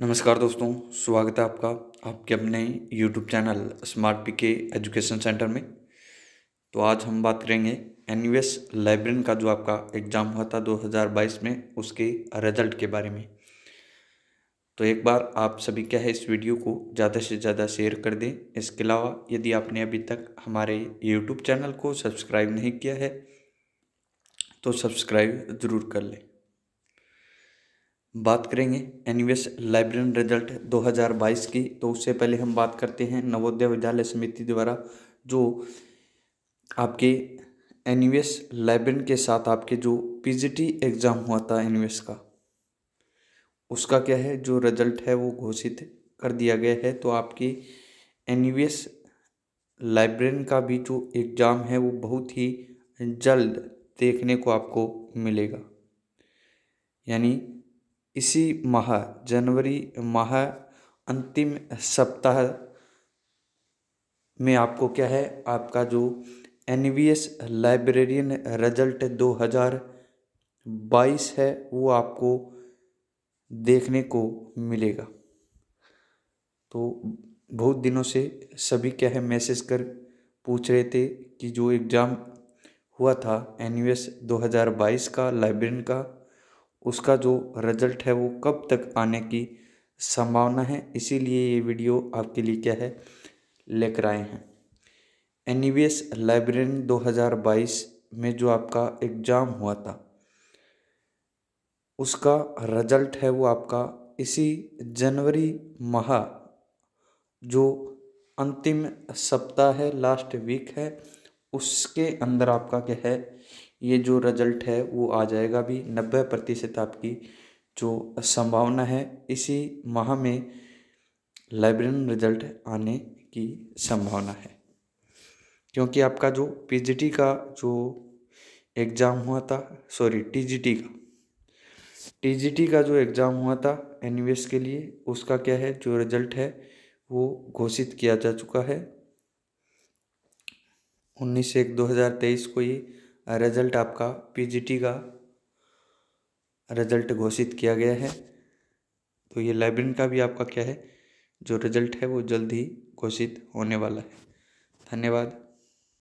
नमस्कार दोस्तों स्वागत है आपका आपके अपने YouTube channel Smart P K Education Centre में तो आज हम बात करेंगे एन यू एस लाइब्रेरियन का जो आपका एग्ज़ाम हुआ था 2022 में उसके रिजल्ट के बारे में तो एक बार आप सभी क्या है इस वीडियो को ज़्यादा से ज़्यादा शेयर कर दें इसके अलावा यदि आपने अभी तक हमारे यूट्यूब चैनल को सब्सक्राइब नहीं किया है तो सब्सक्राइब ज़रूर कर लें बात करेंगे एन लाइब्रेरियन रिजल्ट 2022 की तो उससे पहले हम बात करते हैं नवोदय विद्यालय समिति द्वारा जो आपके एन लाइब्रेरियन के साथ आपके जो पी एग्ज़ाम हुआ था एन का उसका क्या है जो रिजल्ट है वो घोषित कर दिया गया है तो आपके एन लाइब्रेरियन का भी जो एग्ज़ाम है वो बहुत ही जल्द देखने को आपको मिलेगा यानी इसी माह जनवरी माह अंतिम सप्ताह में आपको क्या है आपका जो N V S librarian result 2022 है वो आपको देखने को मिलेगा तो बहुत दिनों से सभी क्या है मैसेज कर पूछ रहे थे कि जो एग्ज़ाम हुआ था एन यू एस दो हज़ार बाईस का लाइब्रेरियन का उसका जो रिजल्ट है वो कब तक आने की संभावना है इसीलिए ये वीडियो आपके लिए क्या है लेकर आए हैं एन ई लाइब्रेरियन 2022 में जो आपका एग्ज़ाम हुआ था उसका रिजल्ट है वो आपका इसी जनवरी माह जो अंतिम सप्ताह है लास्ट वीक है उसके अंदर आपका क्या है ये जो रिजल्ट है वो आ जाएगा भी नब्बे प्रतिशत आपकी जो संभावना है इसी माह में लाइब्रेरियन रिजल्ट आने की संभावना है क्योंकि आपका जो पीजीटी का जो एग्ज़ाम हुआ था सॉरी टीजीटी का टीजीटी का जो एग्ज़ाम हुआ था एन के लिए उसका क्या है जो रिजल्ट है वो घोषित किया जा चुका है उन्नीस एक दो हज़ार तेईस को ये रिज़ल्ट आपका पीजीटी का रिज़ल्ट घोषित किया गया है तो ये लाइब्रेरी का भी आपका क्या है जो रिज़ल्ट है वो जल्द ही घोषित होने वाला है धन्यवाद